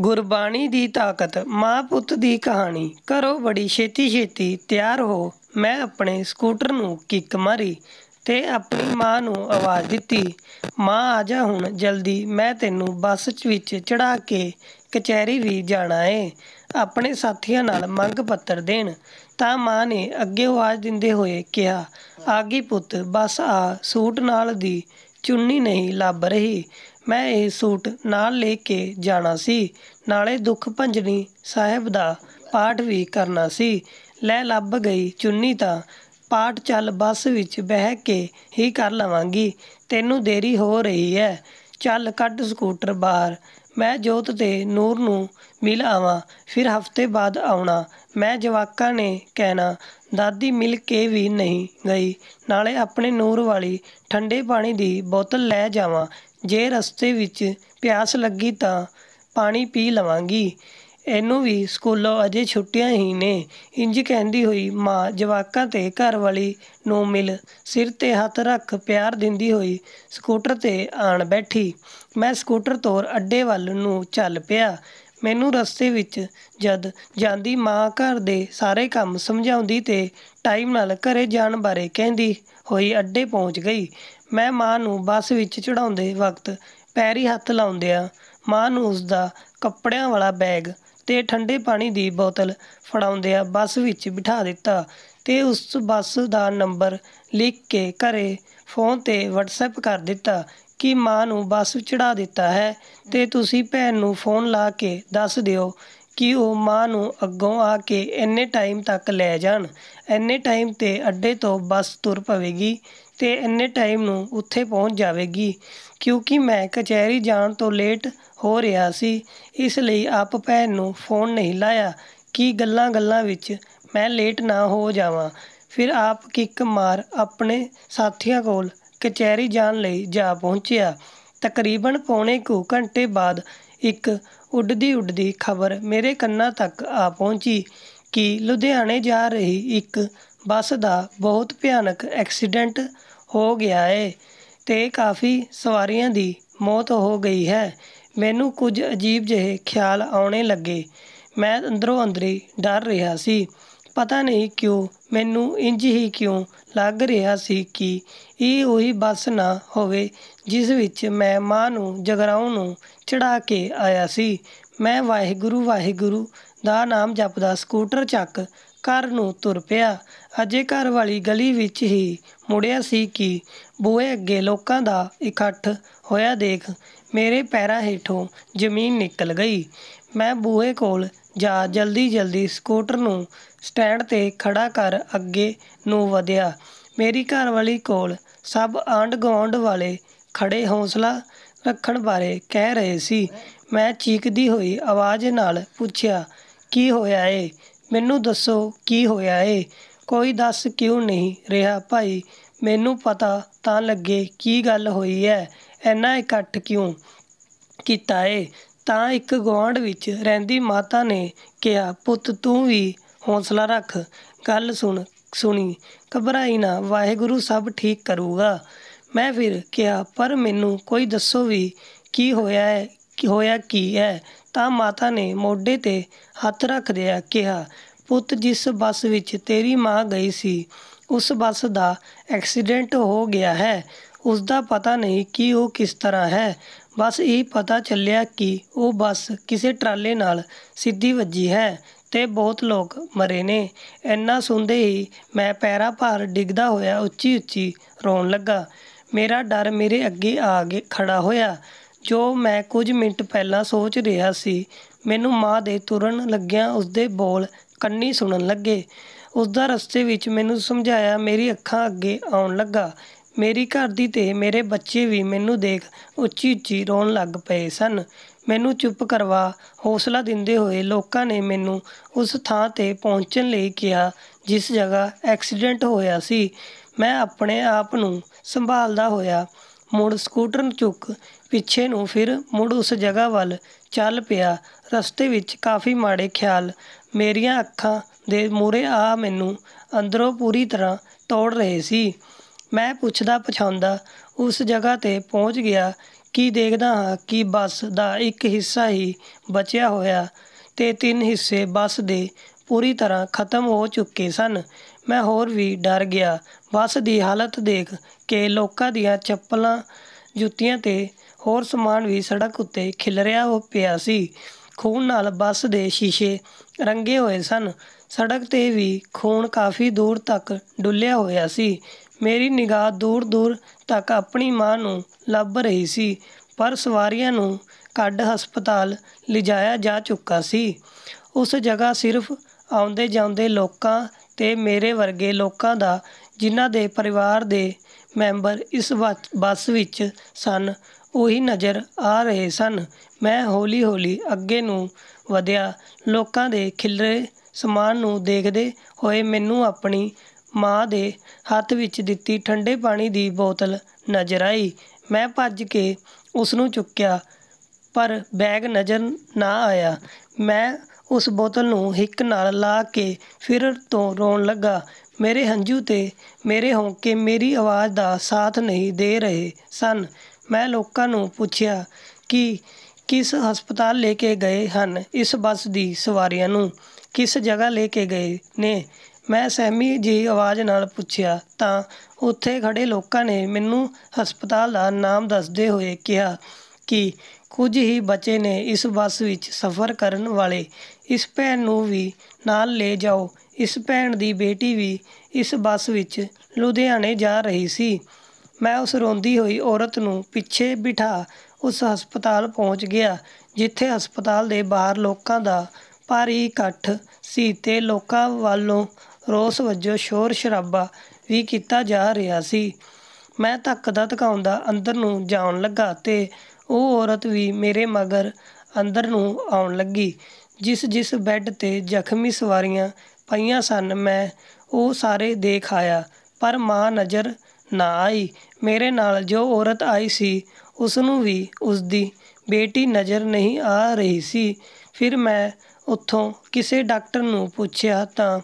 ਗੁਰਬਾਣੀ ਦੀ ਤਾਕਤ ਮਾਂ ਪੁੱਤ ਦੀ ਕਹਾਣੀ ਕਰੋ ਬੜੀ ਛੇਤੀ ਛੇਤੀ ਤਿਆਰ ਹੋ ਮੈਂ ਆਪਣੇ ਸਕੂਟਰ ਨੂੰ ਕਿੱਕ ਮਾਰੀ ਤੇ ਆਪਣੀ ਮਾਂ ਨੂੰ ਆਵਾਜ਼ ਦਿੱਤੀ ਮਾਂ ਆ ਜਾ ਹੁਣ ਜਲਦੀ ਮੈਂ ਤੈਨੂੰ ਬੱਸ ਵਿੱਚ ਚੜਾ ਕੇ ਕਚਹਿਰੀ ਵੀ ਜਾਣਾ ਏ ਆਪਣੇ ਸਾਥੀਆਂ ਨਾਲ ਮੰਗ ਪੱਤਰ ਦੇਣ ਤਾਂ ਮਾਂ ਨੇ ਅੱਗੇ ਆਵਾਜ਼ ਦਿੰਦੇ ਹੋਏ ਕਿਹਾ ਆਗੀ ਪੁੱਤ ਬਸ ਆ ਸੂਟ ਨਾਲ ਦੀ ਚੁੰਨੀ ਨਹੀਂ ਲੱਭ ਰਹੀ ਮੈਂ ਇਹ ਸੂਟ ਨਾਲ ਲੈ ਕੇ ਜਾਣਾ ਸੀ ਨਾਲੇ ਦੁੱਖ ਭੰਜਨੀ ਸਾਹਿਬ ਦਾ ਪਾਠ ਵੀ ਕਰਨਾ ਸੀ ਲੈ ਲੱਭ ਗਈ ਚੁੰਨੀ ਤਾਂ ਪਾਠ ਚੱਲ ਬੱਸ ਵਿੱਚ ਬਹਿ ਕੇ ਹੀ ਕਰ ਲਵਾਂਗੀ ਤੈਨੂੰ ਦੇਰੀ ਹੋ ਰਹੀ ਹੈ ਚੱਲ ਕੱਢ ਸਕੂਟਰ ਬਾਹਰ ਮੈਂ ਜੋਤ ਤੇ ਨੂਰ ਨੂੰ ਮਿਲ ਆਵਾਂ ਫਿਰ ਹਫ਼ਤੇ ਬਾਅਦ ਆਉਣਾ ਮੈਂ ਜਵਾਕਾਂ ਨੇ ਕਹਿਣਾ ਦਾਦੀ ਮਿਲ ਕੇ ਵੀ ਨਹੀਂ ਗਈ ਨਾਲੇ ਆਪਣੇ ਨੂਰ ਵਾਲੀ ਠੰਡੇ ਪਾਣੀ ਦੀ ਬੋਤਲ ਲੈ ਜਾਵਾਂ ਜੇ ਰਸਤੇ ਵਿੱਚ ਪਿਆਸ ਲੱਗੀ ਤਾਂ ਪਾਣੀ ਪੀ ਲਵਾਂਗੀ ਇਹਨੂੰ ਵੀ ਸਕੂਲੋਂ ਅਜੇ ਛੁੱਟੀਆਂ ਹੀ ਨੇ ਇੰਜ ਕਹਿੰਦੀ ਹੋਈ ਮਾਂ ਜਵਾਕਾਂ ਤੇ ਘਰ ਵਾਲੀ ਨੂੰ ਮਿਲ ਸਿਰ ਤੇ ਹੱਥ ਰੱਖ ਪਿਆਰ ਦਿੰਦੀ ਹੋਈ ਸਕੂਟਰ ਤੇ ਆਣ ਬੈਠੀ ਮੈਂ ਸਕੂਟਰ ਤੋਂ ਅੱਡੇ ਵੱਲ ਨੂੰ ਚੱਲ ਪਿਆ ਮੈਨੂੰ ਰਸਤੇ ਵਿੱਚ ਜਦ ਜਾਂਦੀ ਮਾਂ ਘਰ ਦੇ ਸਾਰੇ ਕੰਮ ਸਮਝਾਉਂਦੀ ਤੇ ਟਾਈਮ ਨਾਲ ਘਰੇ ਜਾਣ ਬਾਰੇ ਕਹਿੰਦੀ ਹੋਈ ਅੱਡੇ ਪਹੁੰਚ ਗਈ। ਮੈਂ ਮਾਂ ਨੂੰ ਬੱਸ ਵਿੱਚ ਚੜਾਉਂਦੇ ਵਕਤ ਪੈਰੀ ਹੱਥ ਲਾਉਂਦਿਆਂ ਮਾਂ ਨੂੰ ਉਸ ਦਾ ਕੱਪੜਿਆਂ ਵਾਲਾ ਬੈਗ ਤੇ ਠੰਡੇ ਪਾਣੀ ਦੀ ਬੋਤਲ ਫੜਾਉਂਦਿਆਂ ਬੱਸ ਵਿੱਚ ਬਿਠਾ ਦਿੱਤਾ ਤੇ ਉਸ ਬੱਸ ਦਾ ਨੰਬਰ ਲਿਖ ਕੇ ਘਰੇ ਫ਼ੋਨ ਤੇ ਵਟਸਐਪ ਕਰ ਦਿੱਤਾ। ਕਿ ਮਾਂ ਨੂੰ ਬੱਸ ਚੜਾ ਦਿੱਤਾ ਹੈ ਤੇ ਤੁਸੀਂ ਭੈਣ ਨੂੰ ਫੋਨ ਲਾ ਕੇ ਦੱਸ ਦਿਓ ਕਿ ਉਹ ਮਾਂ ਨੂੰ ਅੱਗੋਂ ਆ ਕੇ ਇੰਨੇ ਟਾਈਮ ਤੱਕ ਲੈ ਜਾਣ ਇੰਨੇ ਟਾਈਮ 'ਤੇ ਅੱਡੇ ਤੋਂ ਬੱਸ ਤੁਰ ਪਵੇਗੀ ਤੇ ਇੰਨੇ ਟਾਈਮ ਨੂੰ ਉੱਥੇ ਪਹੁੰਚ ਜਾਵੇਗੀ ਕਿਉਂਕਿ ਮੈਂ ਕਚਹਿਰੀ ਜਾਣ ਤੋਂ ਲੇਟ ਹੋ ਰਿਹਾ ਸੀ ਇਸ ਲਈ ਆਪ ਭੈਣ ਨੂੰ ਫੋਨ ਨਹੀਂ ਲਾਇਆ ਕਿ ਗੱਲਾਂ ਗੱਲਾਂ ਵਿੱਚ ਮੈਂ ਲੇਟ ਨਾ ਹੋ ਜਾਵਾਂ ਫਿਰ ਆਪ ਕਿੱਕ ਮਾਰ ਆਪਣੇ ਸਾਥੀਆਂ ਕੋਲ ਕਚਹਿਰੀ ਜਾਣ ਲਈ ਜਾ ਪਹੁੰਚਿਆ ਤਕਰੀਬਨ ਪੌਣੇ ਕੁ ਘੰਟੇ ਬਾਅਦ ਇੱਕ ਉੱਡਦੀ ਉੱਡਦੀ ਖਬਰ ਮੇਰੇ ਕੰਨਾਂ ਤੱਕ ਆ ਪਹੁੰਚੀ ਕਿ ਲੁਧਿਆਣੇ ਜਾ ਰਹੀ ਇੱਕ ਬੱਸ ਦਾ ਬਹੁਤ ਭਿਆਨਕ ਐਕਸੀਡੈਂਟ ਹੋ ਗਿਆ ਏ ਤੇ ਕਾਫੀ ਸਵਾਰੀਆਂ ਦੀ ਮੌਤ ਹੋ ਗਈ ਹੈ ਮੈਨੂੰ ਕੁਝ ਅਜੀਬ ਜਿਹੇ ਖਿਆਲ ਆਉਣੇ ਲੱਗੇ ਮੈਂ ਅੰਦਰੋਂ ਅੰਦਰੀ ਡਰ ਰਿਹਾ ਸੀ ਪਤਾ ਨਹੀਂ ਕਿਉਂ ਮੈਨੂੰ ਇੰਜ ਹੀ ਕਿਉਂ ਲੱਗ ਰਿਹਾ ਸੀ ਕਿ ਇਹ ਉਹੀ ਬੱਸ ਨਾ ਹੋਵੇ ਜਿਸ ਵਿੱਚ ਮੈਂ ਮਾਂ ਨੂੰ ਜਗਰਾਉ ਨੂੰ ਚੜਾ ਕੇ ਆਇਆ ਸੀ ਮੈਂ ਵਾਹਿਗੁਰੂ ਵਾਹਿਗੁਰੂ ਦਾ ਨਾਮ ਜਪਦਾ ਸਕੂਟਰ ਚੱਕ ਘਰ ਨੂੰ ਤੁਰ ਪਿਆ ਅਜੇ ਘਰ ਵਾਲੀ ਗਲੀ ਵਿੱਚ ਹੀ ਮੁੜਿਆ ਸੀ ਕਿ ਬੂਹੇ ਅੱਗੇ ਲੋਕਾਂ ਦਾ ਇਕੱਠ ਹੋਇਆ ਦੇਖ ਮੇਰੇ ਪੈਰਾਂ ਹੇਠੋਂ ਜ਼ਮੀਨ ਨਿਕਲ ਗਈ ਮੈਂ ਬੂਹੇ ਕੋਲ ਜਾ ਜਲਦੀ ਜਲਦੀ ਸਕੂਟਰ ਨੂੰ ਸਟੈਂਡ 'ਤੇ ਖੜਾ ਕਰ ਅੱਗੇ ਨੂੰ ਵਧਿਆ। ਮੇਰੀ ਘਰਵਾਲੀ ਕੋਲ ਸਭ ਆਂਢ-ਗੁਆਂਢ ਵਾਲੇ ਖੜੇ ਹੌਸਲਾ ਰੱਖਣ ਬਾਰੇ ਕਹਿ ਰਹੇ ਸੀ। ਮੈਂ ਚੀਕਦੀ ਹੋਈ ਆਵਾਜ਼ ਨਾਲ ਪੁੱਛਿਆ, "ਕੀ ਹੋਇਆ ਏ? ਮੈਨੂੰ ਦੱਸੋ ਕੀ ਹੋਇਆ ਏ? ਕੋਈ ਦੱਸ ਕਿਉਂ ਨਹੀਂ ਰਿਹਾ ਭਾਈ? ਮੈਨੂੰ ਪਤਾ ਤਾਂ ਲੱਗੇ ਕੀ ਗੱਲ ਹੋਈ ਐ? ਐਨਾ ਇਕੱਠ ਕਿਉਂ ਕੀਤਾ ਏ?" ਤਾਂ ਇੱਕ ਗੁਆਂਢ ਵਿੱਚ ਰਹਿੰਦੀ ਮਾਤਾ ਨੇ ਕਿਹਾ, "ਪੁੱਤ ਤੂੰ ਵੀ ਹੌਸਲਾ ਰੱਖ ਗੱਲ ਸੁਣ ਸੁਣੀ ਘਬਰਾਈ ਨਾ ਵਾਹਿਗੁਰੂ ਸਭ ਠੀਕ ਕਰੂਗਾ ਮੈਂ ਫਿਰ ਕਿਹਾ ਪਰ ਮੈਨੂੰ ਕੋਈ ਦੱਸੋ ਵੀ ਕੀ ਹੋਇਆ ਹੈ ਕੀ ਹੋਇਆ ਕੀ ਹੈ ਤਾਂ ਮਾਤਾ ਨੇ ਮੋਢੇ ਤੇ ਹੱਥ ਦਿਆ ਕਿਹਾ ਪੁੱਤ ਜਿਸ ਬੱਸ ਵਿੱਚ ਤੇਰੀ ਮਾਂ ਗਈ ਸੀ ਉਸ ਬੱਸ ਦਾ ਐਕਸੀਡੈਂਟ ਹੋ ਗਿਆ ਹੈ ਉਸ ਦਾ ਪਤਾ ਨਹੀਂ ਕਿ ਉਹ ਕਿਸ ਤਰ੍ਹਾਂ ਹੈ ਬਸ ਇਹ ਪਤਾ ਚੱਲਿਆ ਕਿ ਉਹ ਬੱਸ ਕਿਸੇ ਟਰਾਲੇ ਨਾਲ ਸਿੱਧੀ ਵੱਜੀ ਹੈ ਤੇ ਬਹੁਤ ਲੋਕ ਮਰੇ ਨੇ ਇੰਨਾ ਸੁਣਦੇ ਹੀ ਮੈਂ ਪੈਰਾ ਭਾਰ ਡਿੱਗਦਾ ਹੋਇਆ ਉੱਚੀ ਉੱਚੀ ਰੋਣ ਲੱਗਾ ਮੇਰਾ ਡਰ ਮੇਰੇ ਅੱਗੇ ਆ ਕੇ ਖੜਾ ਹੋਇਆ ਜੋ ਮੈਂ ਕੁਝ ਮਿੰਟ ਪਹਿਲਾਂ ਸੋਚ ਰਿਹਾ ਸੀ ਮੈਨੂੰ ਮਾਂ ਦੇ ਤੁਰਨ ਲੱਗਿਆਂ ਉਸਦੇ ਬੋਲ ਕੰਨੀ ਸੁਣਨ ਲੱਗੇ ਉਸ ਦਾ ਰਸਤੇ ਵਿੱਚ ਮੈਨੂੰ ਸਮਝਾਇਆ ਮੇਰੀ ਅੱਖਾਂ ਅੱਗੇ ਆਉਣ ਲੱਗਾ ਮੇਰੀ ਘਰ ਦੀ ਤੇ ਮੇਰੇ ਬੱਚੇ ਵੀ ਮੈਨੂੰ ਦੇਖ ਉੱਚੀ ਉੱਚੀ ਰੋਣ ਲੱਗ ਪਏ ਸਨ ਮੈਨੂੰ ਚੁੱਪ ਕਰਵਾ ਹੌਸਲਾ ਦਿੰਦੇ ਹੋਏ ਲੋਕਾਂ ਨੇ ਮੈਨੂੰ ਉਸ ਥਾਂ 'ਤੇ ਪਹੁੰਚਣ ਲਈ ਕਿਹਾ ਜਿਸ ਜਗ੍ਹਾ ਐਕਸੀਡੈਂਟ ਹੋਇਆ ਸੀ ਮੈਂ ਆਪਣੇ ਆਪ ਨੂੰ ਸੰਭਾਲਦਾ ਹੋਇਆ ਮੋੜ ਸਕੂਟਰ ਨੂੰ ਚੁੱਕ ਪਿੱਛੇ ਨੂੰ ਫਿਰ ਮੁੜ ਉਸ ਜਗ੍ਹਾ ਵੱਲ ਚੱਲ ਪਿਆ ਰਸਤੇ ਵਿੱਚ ਕਾਫੀ ਮਾੜੇ ਖਿਆਲ ਮੇਰੀਆਂ ਅੱਖਾਂ ਦੇ ਮੂਰੇ ਆ ਮੈਨੂੰ ਅੰਦਰੋਂ ਪੂਰੀ ਤਰ੍ਹਾਂ ਤੋੜ ਰਹੇ ਸੀ ਮੈਂ ਪੁੱਛਦਾ ਪਛਾਉਂਦਾ ਉਸ ਜਗ੍ਹਾ 'ਤੇ ਪਹੁੰਚ ਗਿਆ ਕੀ ਦੇਖਦਾ ਹਾਂ ਕਿ ਬੱਸ ਦਾ ਇੱਕ ਹਿੱਸਾ ਹੀ ਬਚਿਆ ਹੋਇਆ ਤੇ ਤਿੰਨ ਹਿੱਸੇ ਬੱਸ ਦੇ ਪੂਰੀ ਤਰ੍ਹਾਂ ਖਤਮ ਹੋ ਚੁੱਕੇ ਸਨ ਮੈਂ ਹੋਰ ਵੀ ਡਰ ਗਿਆ ਬੱਸ ਦੀ ਹਾਲਤ ਦੇਖ ਕੇ ਲੋਕਾਂ ਦੀਆਂ ਚੱਪਲਾਂ ਜੁੱਤੀਆਂ ਤੇ ਹੋਰ ਸਮਾਨ ਵੀ ਸੜਕ ਉੱਤੇ ਖਿਲਰਿਆ ਹੋ ਪਿਆ ਸੀ ਖੂਨ ਨਾਲ ਬੱਸ ਦੇ ਸ਼ੀਸ਼ੇ ਰੰਗੇ ਹੋਏ ਸਨ ਸੜਕ 'ਤੇ ਵੀ ਖੂਨ ਕਾਫੀ ਦੂਰ ਤੱਕ ਡੁੱਲਿਆ ਹੋਇਆ ਸੀ ਮੇਰੀ ਨਿਗਾਹ ਦੂਰ-ਦੂਰ ਤੱਕ ਆਪਣੀ ਮਾਂ ਨੂੰ ਲੱਭ ਰਹੀ ਸੀ, ਪਰ ਸਵਾਰੀਆਂ ਨੂੰ ਕੱਢ ਹਸਪਤਾਲ ਲਿਜਾਇਆ ਜਾ ਚੁੱਕਾ ਸੀ। ਉਸ ਜਗ੍ਹਾ ਸਿਰਫ਼ ਆਉਂਦੇ-ਜਾਂਦੇ ਲੋਕਾਂ ਤੇ ਮੇਰੇ ਵਰਗੇ ਲੋਕਾਂ ਦਾ, ਜਿਨ੍ਹਾਂ ਦੇ ਪਰਿਵਾਰ ਦੇ ਮੈਂਬਰ ਇਸ ਬੱਸ ਵਿੱਚ ਸਨ, ਉਹੀ ਨਜ਼ਰ ਆ ਰਹੇ ਸਨ। ਮੈਂ ਹੌਲੀ-ਹੌਲੀ ਅੱਗੇ ਨੂੰ ਵਧਿਆ। ਲੋਕਾਂ ਦੇ ਖਿਲਰੇ ਸਮਾਨ ਨੂੰ ਦੇਖਦੇ ਹੋਏ ਮੈਨੂੰ ਆਪਣੀ ਮਾਂ ਦੇ ਹੱਥ ਵਿੱਚ ਦਿੱਤੀ ਠੰਡੇ ਪਾਣੀ ਦੀ ਬੋਤਲ ਨਜ਼ਰ ਆਈ ਮੈਂ ਭੱਜ ਕੇ ਉਸ ਨੂੰ ਚੁੱਕਿਆ ਪਰ ਬੈਗ ਨਜ਼ਰ ਨਾ ਆਇਆ ਮੈਂ ਉਸ ਬੋਤਲ ਨੂੰ ਹਿੱਕ ਨਾਲ ਲਾ ਕੇ ਫਿਰ ਤੋਂ ਰੋਣ ਲੱਗਾ ਮੇਰੇ ਹੰਝੂ ਤੇ ਮੇਰੇ ਹੌਂਕੇ ਮੇਰੀ ਆਵਾਜ਼ ਦਾ ਸਾਥ ਨਹੀਂ ਦੇ ਰਹੇ ਸਨ ਮੈਂ ਲੋਕਾਂ ਨੂੰ ਪੁੱਛਿਆ ਕਿ ਕਿਸ ਹਸਪਤਾਲ ਲੈ ਕੇ ਗਏ ਹਨ ਇਸ ਬੱਸ ਦੀ ਸਵਾਰੀਆਂ ਨੂੰ ਕਿਸ ਜਗ੍ਹਾ ਲੈ ਕੇ ਗਏ ਨੇ ਮੈਂ ਸਹਿਮੀ ਜੀ ਆਵਾਜ਼ ਨਾਲ ਪੁੱਛਿਆ ਤਾਂ ਉੱਥੇ ਖੜੇ ਲੋਕਾਂ ਨੇ ਮੈਨੂੰ ਹਸਪਤਾਲ ਦਾ ਨਾਮ ਦੱਸਦੇ ਹੋਏ ਕਿਹਾ ਕਿ ਕੁਝ ਹੀ ਬਚੇ ਨੇ ਇਸ ਬੱਸ ਵਿੱਚ ਸਫ਼ਰ ਕਰਨ ਵਾਲੇ ਇਸ ਭੈਣ ਨੂੰ ਵੀ ਨਾਲ ਲੈ ਜਾਓ ਇਸ ਭੈਣ ਦੀ ਬੇਟੀ ਵੀ ਇਸ ਬੱਸ ਵਿੱਚ ਲੁਧਿਆਣੇ ਜਾ ਰਹੀ ਸੀ ਮੈਂ ਉਸ ਰੋਂਦੀ ਹੋਈ ਔਰਤ ਨੂੰ ਪਿੱਛੇ ਬਿਠਾ ਉਸ ਹਸਪਤਾਲ ਪਹੁੰਚ ਗਿਆ ਜਿੱਥੇ ਹਸਪਤਾਲ ਦੇ ਬਾਹਰ ਲੋਕਾਂ ਦਾ ਭਾਰੀ ਇਕੱਠ ਸੀ ਤੇ ਲੋਕਾਂ ਵੱਲੋਂ ਰੋਸ ਵਜੋਂ ਸ਼ੋਰ ਸ਼ਰਾਬਾ ਵੀ ਕੀਤਾ ਜਾ ਰਿਹਾ ਸੀ ਮੈਂ ਧੱਕਦਾ ਧਕਾਉਂਦਾ ਅੰਦਰ ਨੂੰ ਜਾਣ ਲੱਗਾ ਤੇ ਉਹ ਔਰਤ ਵੀ ਮੇਰੇ ਮਗਰ ਅੰਦਰ ਨੂੰ ਆਉਣ ਲੱਗੀ ਜਿਸ ਜਿਸ ਬੈੱਡ ਤੇ ਜ਼ਖਮੀ ਸਵਾਰੀਆਂ ਪਈਆਂ ਸਨ ਮੈਂ ਉਹ ਸਾਰੇ ਦੇਖ ਆਇਆ ਪਰ ਮਾਂ ਨਜ਼ਰ ਨਾ ਆਈ ਮੇਰੇ ਨਾਲ ਜੋ ਔਰਤ ਆਈ ਸੀ ਉਸ ਨੂੰ ਵੀ ਉਸ ਦੀ ਬੇਟੀ ਨਜ਼ਰ ਨਹੀਂ ਆ ਰਹੀ ਸੀ ਫਿਰ ਮੈਂ ਉੱਥੋਂ ਕਿਸੇ ਡਾਕਟਰ ਨੂੰ ਪੁੱਛਿਆ ਤਾਂ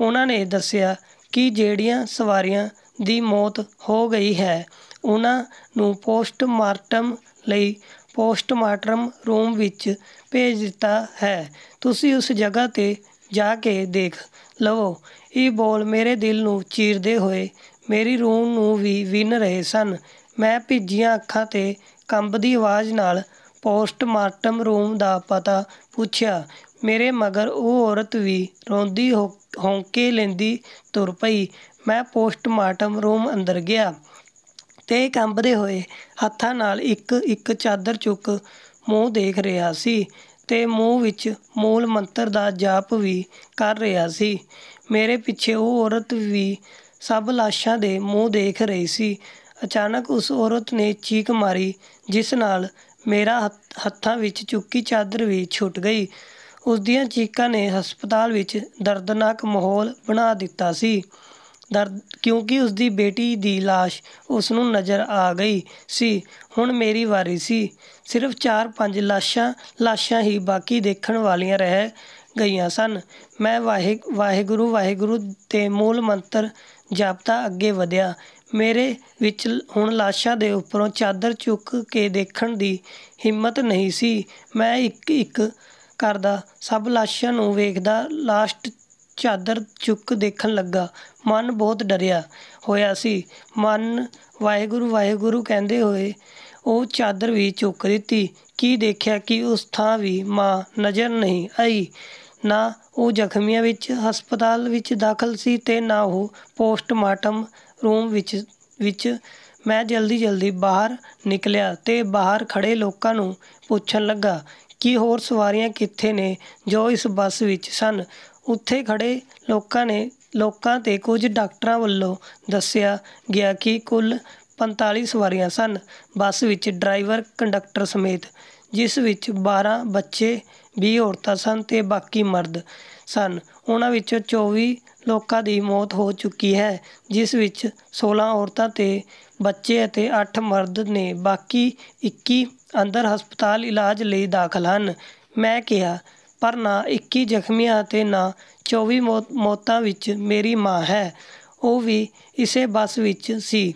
ਉਹਨਾਂ ਨੇ ਦੱਸਿਆ ਕਿ ਜਿਹੜੀਆਂ ਸਵਾਰੀਆਂ ਦੀ ਮੌਤ ਹੋ ਗਈ ਹੈ ਉਹਨਾਂ ਨੂੰ ਪੋਸਟਮਾਰਟਮ ਲਈ ਪੋਸਟਮਾਰਟਮ ਰੂਮ ਵਿੱਚ ਭੇਜ ਦਿੱਤਾ ਹੈ ਤੁਸੀਂ ਉਸ ਜਗ੍ਹਾ 'ਤੇ ਜਾ ਕੇ ਦੇਖ ਲਵੋ ਇਹ ਬੋਲ ਮੇਰੇ ਦਿਲ ਨੂੰ ਚੀਰਦੇ ਹੋਏ ਮੇਰੀ ਰੂਹ ਨੂੰ ਵੀ ਵਿੰਨ ਰਹੇ ਸਨ ਮੈਂ ਭਿੱਜੀਆਂ ਅੱਖਾਂ ਤੇ ਕੰਬਦੀ ਆਵਾਜ਼ ਨਾਲ ਪੋਸਟਮਾਰਟਮ ਰੂਮ ਦਾ ਪਤਾ ਪੁੱਛਿਆ ਮੇਰੇ ਮਗਰ ਉਹ ਔਰਤ ਵੀ ਰੋਂਦੀ ਹੌਂਕੇ ਲੈਂਦੀ ਤੁਰ ਪਈ। ਮੈਂ ਪੋਸਟਮਾਰਟਮ ਰੂਮ ਅੰਦਰ ਗਿਆ ਤੇ ਕੰਬਦੇ ਹੋਏ ਹੱਥਾਂ ਨਾਲ ਇੱਕ-ਇੱਕ ਚਾਦਰ ਚੁੱਕ ਮੂੰਹ ਦੇਖ ਰਿਹਾ ਸੀ ਤੇ ਮੂੰਹ ਵਿੱਚ ਮੂਲ ਮੰਤਰ ਦਾ ਜਾਪ ਵੀ ਕਰ ਰਿਹਾ ਸੀ। ਮੇਰੇ ਪਿੱਛੇ ਉਹ ਔਰਤ ਵੀ ਸਭ ਲਾਸ਼ਾਂ ਦੇ ਮੂੰਹ ਦੇਖ ਰਹੀ ਸੀ। ਅਚਾਨਕ ਉਸ ਔਰਤ ਨੇ ਚੀਕ ਮਾਰੀ ਜਿਸ ਨਾਲ ਮੇਰਾ ਹੱਥਾਂ ਵਿੱਚ ਚੁੱਕੀ ਚਾਦਰ ਵੀ ਛੁੱਟ ਗਈ। ਉਸ ਦੀਆਂ ਚੀਕਾਂ ਨੇ ਹਸਪਤਾਲ ਵਿੱਚ ਦਰਦਨਾਕ ਮਾਹੌਲ ਬਣਾ ਦਿੱਤਾ ਸੀ ਦਰਦ ਕਿਉਂਕਿ ਉਸ ਦੀ ਬੇਟੀ ਦੀ লাশ ਉਸ ਨੂੰ ਨਜ਼ਰ ਆ ਗਈ ਸੀ ਹੁਣ ਮੇਰੀ ਵਾਰੀ ਸੀ ਸਿਰਫ 4-5 ਲਾਸ਼ਾਂ ਲਾਸ਼ਾਂ ਹੀ ਬਾਕੀ ਦੇਖਣ ਵਾਲੀਆਂ ਰਹਿ ਗਈਆਂ ਸਨ ਮੈਂ ਵਾਹਿਗ ਵਾਹਿਗੁਰੂ ਵਾਹਿਗੁਰੂ ਤੇ ਮੂਲ ਮੰਤਰ ਜਪਤਾ ਅੱਗੇ ਵਧਿਆ ਮੇਰੇ ਵਿੱਚ ਹੁਣ ਲਾਸ਼ਾਂ ਦੇ ਉੱਪਰੋਂ ਚਾਦਰ ਚੁੱਕ ਕੇ ਦੇਖਣ ਦੀ ਹਿੰਮਤ ਨਹੀਂ ਸੀ ਮੈਂ ਇੱਕ ਇੱਕ ਕਰਦਾ। ਸਭ ਲਾਸ਼ਾਂ ਨੂੰ ਵੇਖਦਾ ਲਾਸਟ ਚਾਦਰ ਚੁੱਕ ਦੇਖਣ ਲੱਗਾ। ਮਨ ਬਹੁਤ ਡਰਿਆ ਹੋਇਆ ਸੀ। ਮਨ "ਵਾਹਿਗੁਰੂ ਵਾਹਿਗੁਰੂ" ਕਹਿੰਦੇ ਹੋਏ ਉਹ ਚਾਦਰ ਵੀ ਚੁੱਕ ਦਿੱਤੀ। ਕੀ ਦੇਖਿਆ ਕਿ ਉਸ ਥਾਂ ਵੀ ਮਾਂ ਨਜ਼ਰ ਨਹੀਂ ਆਈ। ਨਾ ਉਹ ਜ਼ਖ਼ਮੀਆਂ ਵਿੱਚ ਹਸਪਤਾਲ ਵਿੱਚ ਦਾਖ਼ਲ ਸੀ ਤੇ ਨਾ ਉਹ ਪੋਸਟਮਾਰਟਮ ਰੂਮ ਵਿੱਚ ਵਿੱਚ। ਮੈਂ ਜਲਦੀ-ਜਲਦੀ ਬਾਹਰ ਨਿਕਲਿਆ ਤੇ ਬਾਹਰ ਖੜੇ ਲੋਕਾਂ ਨੂੰ ਪੁੱਛਣ ਲੱਗਾ ਕਿ ਹੋਰ ਸਵਾਰੀਆਂ ਕਿੱਥੇ ਨੇ ਜੋ ਇਸ ਬੱਸ ਵਿੱਚ ਸਨ ਉੱਥੇ ਖੜੇ ਲੋਕਾਂ ਨੇ ਲੋਕਾਂ ਤੇ ਕੁਝ ਡਾਕਟਰਾਂ ਵੱਲੋਂ ਦੱਸਿਆ ਗਿਆ ਕਿ ਕੁੱਲ 45 ਸਵਾਰੀਆਂ ਸਨ ਬੱਸ ਵਿੱਚ ਡਰਾਈਵਰ ਕੰਡਕਟਰ ਸਮੇਤ ਜਿਸ ਵਿੱਚ 12 ਬੱਚੇ 20 ਔਰਤਾਂ ਸਨ ਤੇ ਬਾਕੀ ਮਰਦ ਸਨ ਉਹਨਾਂ ਵਿੱਚੋਂ 24 ਲੋਕਾਂ ਦੀ ਮੌਤ ਹੋ ਚੁੱਕੀ ਹੈ ਜਿਸ ਵਿੱਚ 16 ਔਰਤਾਂ ਤੇ ਬੱਚੇ ਅਤੇ 8 ਮਰਦ ਨੇ ਬਾਕੀ ਅੰਦਰ ਹਸਪਤਾਲ ਇਲਾਜ ਲਈ ਦਾਖਲ ਹਨ ਮੈਂ ਕਿਹਾ ਪਰ ਨਾ 21 ਜ਼ਖਮੀਆਂ ਅਤੇ ਨਾ 24 ਮੌਤਾਂ ਵਿੱਚ ਮੇਰੀ ਮਾਂ ਹੈ ਉਹ ਵੀ ਇਸੇ ਬੱਸ ਵਿੱਚ ਸੀ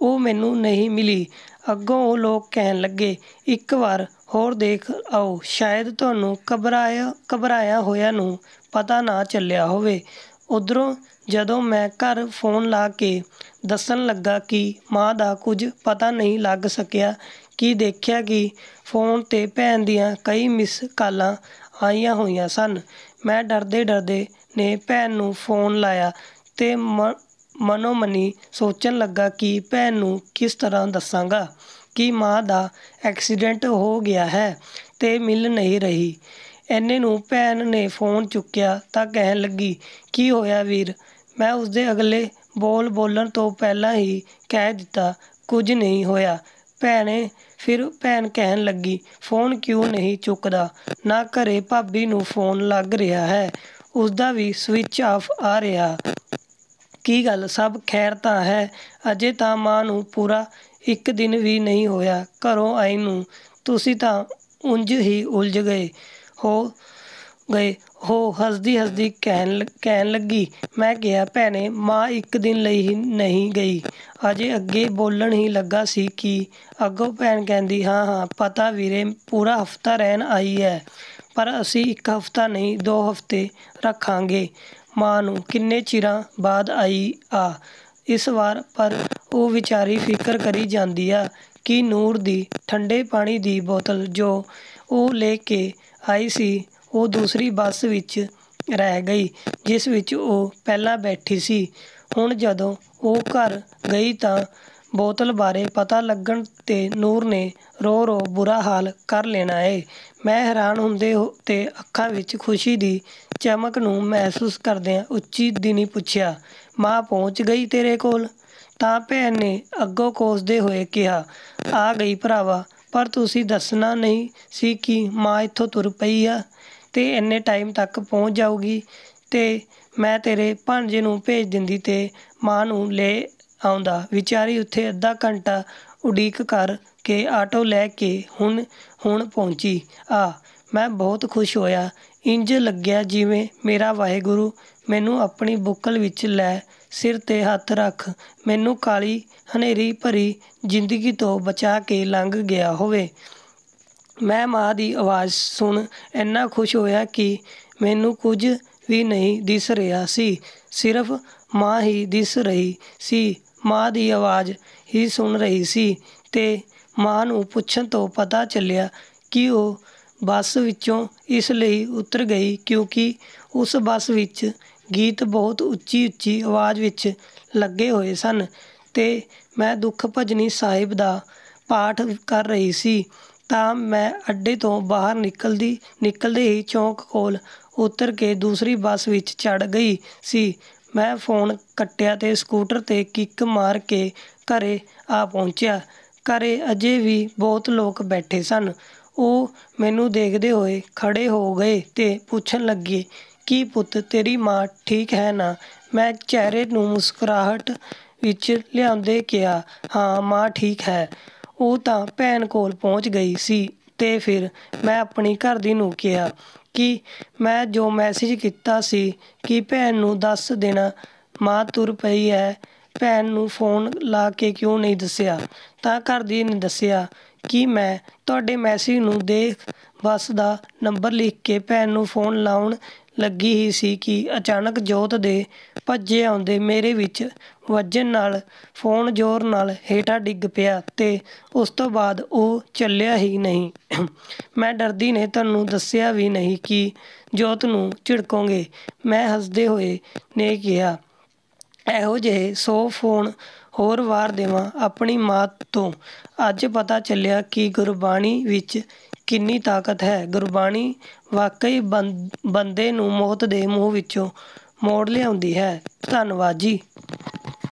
ਉਹ ਮੈਨੂੰ ਨਹੀਂ ਮਿਲੀ ਅੱਗੋਂ ਉਹ ਲੋਕ ਕਹਿਣ ਲੱਗੇ ਇੱਕ ਵਾਰ ਹੋਰ ਦੇਖ ਆਓ ਸ਼ਾਇਦ ਤੁਹਾਨੂੰ ਕਬਰਾਇਆ ਕਬਰਾਇਆ ਹੋਇਆ ਨੂੰ ਪਤਾ ਨਾ ਚੱਲਿਆ ਹੋਵੇ ਉਧਰੋਂ ਜਦੋਂ ਮੈਂ ਘਰ ਫੋਨ ਲਾ ਕੇ ਦੱਸਣ ਲੱਗਾ ਕਿ ਮਾਂ ਦਾ ਕੁਝ ਪਤਾ ਨਹੀਂ ਲੱਗ ਸਕਿਆ ਕਿ ਦੇਖਿਆ ਕਿ ਫੋਨ 'ਤੇ ਭੈਣ ਦੀਆਂ ਕਈ ਮਿਸ ਕਾਲਾਂ ਆਈਆਂ ਹੋਈਆਂ ਸਨ ਮੈਂ ਡਰਦੇ ਡਰਦੇ ਨੇ ਭੈਣ ਨੂੰ ਫੋਨ ਲਾਇਆ ਤੇ ਮਨੋਮਨੀ ਮਨੋ ਮਨੀ ਸੋਚਣ ਲੱਗਾ ਕਿ ਭੈਣ ਨੂੰ ਕਿਸ ਤਰ੍ਹਾਂ ਦੱਸਾਂਗਾ ਕਿ ਮਾਂ ਦਾ ਐਕਸੀਡੈਂਟ ਹੋ ਗਿਆ ਹੈ ਤੇ ਮਿਲ ਨਹੀਂ ਰਹੀ ਐਨੇ ਨੂੰ ਭੈਣ ਨੇ ਫੋਨ ਚੁੱਕਿਆ ਤਾਂ ਕਹਿਣ ਲੱਗੀ ਕੀ ਹੋਇਆ ਵੀਰ ਮੈਂ ਉਸਦੇ ਅਗਲੇ ਬੋਲ ਬੋਲਣ ਤੋਂ ਪਹਿਲਾਂ ਹੀ ਕਹਿ ਦਿੱਤਾ ਕੁਝ ਨਹੀਂ ਹੋਇਆ ਭੈਣੇ ਫਿਰ ਭੈਣ ਕਹਿਣ ਲੱਗੀ ਫੋਨ ਕਿਉਂ ਨਹੀਂ ਚੁੱਕਦਾ ਨਾ ਘਰੇ ਭਾਬੀ ਨੂੰ ਫੋਨ ਲੱਗ ਰਿਹਾ ਹੈ ਉਸ ਦਾ ਵੀ ਸਵਿਚ ਆਫ ਆ ਰਿਹਾ ਕੀ ਗੱਲ ਸਭ ਖੈਰ ਤਾਂ ਹੈ ਅਜੇ ਤਾਂ ਮਾਂ ਨੂੰ ਪੂਰਾ ਇੱਕ ਦਿਨ ਵੀ ਨਹੀਂ ਹੋਇਆ ਘਰੋਂ ਆਈ ਨੂੰ ਤੁਸੀਂ ਤਾਂ ਉਂਝ ਹੀ ਉਲਝ ਗਏ ਹੋ ਗਏ ਉਹ ਹੱਸਦੀ ਹੱਸਦੀ ਕਹਿਣ ਕਹਿਣ ਲੱਗੀ ਮੈਂ ਕਿਹਾ ਭੈਣੇ ਮਾਂ ਇੱਕ ਦਿਨ ਲਈ ਹੀ ਨਹੀਂ ਗਈ ਅਜੇ ਅੱਗੇ ਬੋਲਣ ਹੀ ਲੱਗਾ ਸੀ ਕਿ ਅੱਗੋਂ ਭੈਣ ਕਹਿੰਦੀ ਹਾਂ ਹਾਂ ਪਤਾ ਵੀਰੇ ਪੂਰਾ ਹਫ਼ਤਾ ਰਹਿਣ ਆਈ ਹੈ ਪਰ ਅਸੀਂ ਇੱਕ ਹਫ਼ਤਾ ਨਹੀਂ ਦੋ ਹਫ਼ਤੇ ਰੱਖਾਂਗੇ ਮਾਂ ਨੂੰ ਕਿੰਨੇ ਚਿਰਾਂ ਬਾਅਦ ਆਈ ਆ ਇਸ ਵਾਰ ਪਰ ਉਹ ਵਿਚਾਰੀ ਫਿਕਰ ਕਰੀ ਜਾਂਦੀ ਆ ਕਿ ਨੂਰ ਦੀ ਠੰਡੇ ਪਾਣੀ ਦੀ ਬੋਤਲ ਜੋ ਉਹ ਲੈ ਕੇ ਆਈ ਸੀ ਉਹ ਦੂਸਰੀ ਬੱਸ ਵਿੱਚ ਰਹਿ ਗਈ ਜਿਸ ਵਿੱਚ ਉਹ ਪਹਿਲਾਂ ਬੈਠੀ ਸੀ ਹੁਣ ਜਦੋਂ ਉਹ ਘਰ ਗਈ ਤਾਂ ਬੋਤਲ ਬਾਰੇ ਪਤਾ ਲੱਗਣ 'ਤੇ ਨੂਰ ਨੇ ਰੋ ਰੋ ਬੁਰਾ ਹਾਲ ਕਰ ਲੈਣਾ ਏ ਮੈਂ ਹੈਰਾਨ ਹੁੰਦੇ ਹੋ ਤੇ ਅੱਖਾਂ ਵਿੱਚ ਖੁਸ਼ੀ ਦੀ ਚਮਕ ਨੂੰ ਮਹਿਸੂਸ ਕਰਦਿਆਂ ਉੱਚੀ ਦੀਨੀ ਪੁੱਛਿਆ ਮਾਂ ਪਹੁੰਚ ਗਈ ਤੇਰੇ ਕੋਲ ਤਾਂ ਭੈਣ ਨੇ ਅੱਗੋ ਕੋਸਦੇ ਹੋਏ ਕਿਹਾ ਆ ਗਈ ਭਰਾਵਾ ਪਰ ਤੁਸੀਂ ਦੱਸਣਾ ਨਹੀਂ ਸੀ ਕਿ ਮਾਂ ਇੱਥੋਂ ਤੁਰ ਪਈ ਆ ਤੇ ਇੰਨੇ ਟਾਈਮ ਤੱਕ ਪਹੁੰਚ ਜਾਊਗੀ ਤੇ ਮੈਂ ਤੇਰੇ ਭਾਣਜੇ ਨੂੰ ਭੇਜ ਦਿੰਦੀ ਤੇ ਮਾਂ ਨੂੰ ਲੈ ਆਉਂਦਾ ਵਿਚਾਰੀ ਉੱਥੇ ਅੱਧਾ ਘੰਟਾ ਉਡੀਕ ਕਰ ਕੇ ਆਟੋ ਲੈ ਕੇ ਹੁਣ ਹੁਣ ਪਹੁੰਚੀ ਆ ਮੈਂ ਬਹੁਤ ਖੁਸ਼ ਹੋਇਆ ਇੰਜ ਲੱਗਿਆ ਜਿਵੇਂ ਮੇਰਾ ਵਾਹਿਗੁਰੂ ਮੈਨੂੰ ਆਪਣੀ ਬੁੱਕਲ ਵਿੱਚ ਲੈ ਸਿਰ 'ਤੇ ਹੱਥ ਰੱਖ ਮੈਨੂੰ ਕਾਲੀ ਹਨੇਰੀ ਭਰੀ ਜ਼ਿੰਦਗੀ ਤੋਂ ਬਚਾ ਕੇ ਲੰਘ ਗਿਆ ਹੋਵੇ ਮੈਂ ਮਾਂ ਦੀ ਆਵਾਜ਼ ਸੁਣ ਇੰਨਾ ਖੁਸ਼ ਹੋਇਆ ਕਿ ਮੈਨੂੰ ਕੁਝ ਵੀ ਨਹੀਂ ਦਿਸ ਰਿਹਾ ਸੀ ਸਿਰਫ ਮਾਂ ਹੀ ਦਿਸ ਰਹੀ ਸੀ ਮਾਂ ਦੀ ਆਵਾਜ਼ ਹੀ ਸੁਣ ਰਹੀ ਸੀ ਤੇ ਮਾਂ ਨੂੰ ਪੁੱਛਣ ਤੋਂ ਪਤਾ ਚੱਲਿਆ ਕਿ ਉਹ ਬੱਸ ਵਿੱਚੋਂ ਇਸ ਲਈ ਉਤਰ ਗਈ ਕਿਉਂਕਿ ਉਸ ਬੱਸ ਵਿੱਚ ਗੀਤ ਬਹੁਤ ਉੱਚੀ ਉੱਚੀ ਆਵਾਜ਼ ਵਿੱਚ ਲੱਗੇ ਹੋਏ ਸਨ ਤੇ ਮੈਂ ਦੁੱਖ ਭਜਨੀ ਸਾਹਿਬ ਦਾ ਪਾਠ ਕਰ ਰਹੀ ਸੀ ਤਾਂ ਮੈਂ ਅੱਡੇ ਤੋਂ ਬਾਹਰ ਨਿਕਲਦੀ ਨਿਕਲਦੇ ਹੀ ਚੌਂਕ ਕੋਲ ਉਤਰ ਕੇ ਦੂਸਰੀ ਬੱਸ ਵਿੱਚ ਚੜ ਗਈ ਸੀ ਮੈਂ ਫੋਨ ਕੱਟਿਆ ਤੇ ਸਕੂਟਰ 'ਤੇ ਕਿੱਕ ਮਾਰ ਕੇ ਘਰੇ ਆ ਪਹੁੰਚਿਆ ਘਰੇ ਅਜੇ ਵੀ ਬਹੁਤ ਲੋਕ ਬੈਠੇ ਸਨ ਉਹ ਮੈਨੂੰ ਦੇਖਦੇ ਹੋਏ ਖੜੇ ਹੋ ਗਏ ਤੇ ਪੁੱਛਣ ਲੱਗੇ ਕੀ ਪੁੱਤ ਤੇਰੀ ਮਾਂ ਠੀਕ ਹੈ ਨਾ ਮੈਂ ਚਿਹਰੇ ਨੂੰ ਮੁਸਕਰਾਹਟ ਵਿੱਚ ਲਿਆਉਂਦੇ ਕਿਹਾ ਹਾਂ ਮਾਂ ਠੀਕ ਹੈ ਉਹ ਤਾਂ ਭੈਣ ਕੋਲ ਪਹੁੰਚ ਗਈ ਸੀ ਤੇ ਫਿਰ ਮੈਂ ਆਪਣੀ ਘਰ ਦੀ ਨੂੰ ਕਿਹਾ ਕਿ ਮੈਂ ਜੋ ਮੈਸੇਜ ਕੀਤਾ ਸੀ ਕਿ ਭੈਣ ਨੂੰ ਦੱਸ ਦੇਣਾ ਮਾਂ ਤੁਰ ਪਈ ਹੈ ਭੈਣ ਨੂੰ ਫੋਨ ਲਾ ਕੇ ਕਿਉਂ ਨਹੀਂ ਦੱਸਿਆ ਤਾਂ ਘਰ ਦੀ ਨੇ ਦੱਸਿਆ ਕਿ ਮੈਂ ਤੁਹਾਡੇ ਮੈਸੇਜ ਨੂੰ ਦੇਖ ਬੱਸ ਦਾ ਨੰਬਰ ਲਿਖ ਕੇ ਭੈਣ ਨੂੰ ਫੋਨ ਲਾਉਣ ਲੱਗੀ ਹੀ ਸੀ ਕਿ ਅਚਾਨਕ ਜੋਤ ਦੇ ਭੱਜੇ ਆਉਂਦੇ ਮੇਰੇ ਵਿੱਚ ਵੱਜਣ ਨਾਲ ਫੋਨ ਜ਼ੋਰ ਨਾਲ ਹੇਠਾ ਡਿੱਗ ਪਿਆ ਤੇ ਉਸ ਤੋਂ ਬਾਅਦ ਉਹ ਚੱਲਿਆ ਹੀ ਨਹੀਂ ਮੈਂ ਡਰਦੀ ਨੇ ਤੁਹਾਨੂੰ ਦੱਸਿਆ ਵੀ ਨਹੀਂ ਕਿ ਜੋਤ ਨੂੰ ਝਿੜਕੋਗੇ ਮੈਂ ਹੱਸਦੇ ਹੋਏ ਨੇ ਕਿਹਾ ਇਹੋ ਜਿਹੇ 100 ਫੋਨ ਹੋਰ ਵਾਰ ਦੇਵਾਂ ਆਪਣੀ ਮਾਤ ਤੋਂ ਅੱਜ ਪਤਾ ਚੱਲਿਆ ਕਿ ਗੁਰਬਾਣੀ ਵਿੱਚ ਕਿੰਨੀ ਤਾਕਤ ਹੈ ਗੁਰਬਾਣੀ ਵਾਕਈ ਬੰਦੇ ਨੂੰ ਮੌਤ ਦੇ ਮੂੰਹ ਵਿੱਚੋਂ ਮੋੜ ਲਿਆਉਂਦੀ ਹੈ ਧੰਨਵਾਦ ਜੀ